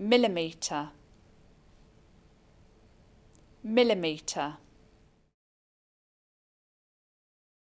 millimeter millimeter